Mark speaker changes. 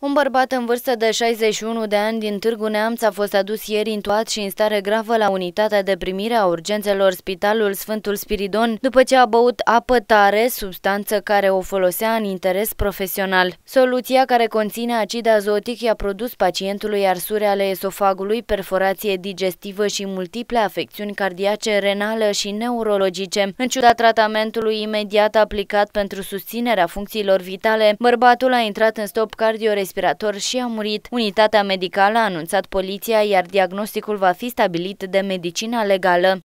Speaker 1: Un bărbat în vârstă de 61 de ani din Târgu Neamț a fost adus ieri intuat și în stare gravă la unitatea de primire a urgențelor Spitalul Sfântul Spiridon după ce a băut apă tare, substanță care o folosea în interes profesional. Soluția care conține acid azotic i-a produs pacientului arsuri ale esofagului, perforație digestivă și multiple afecțiuni cardiace, renală și neurologice. În ciuda tratamentului imediat aplicat pentru susținerea funcțiilor vitale, bărbatul a intrat în stop cardiorespirator respirator și a murit. Unitatea medicală a anunțat poliția, iar diagnosticul va fi stabilit de medicina legală.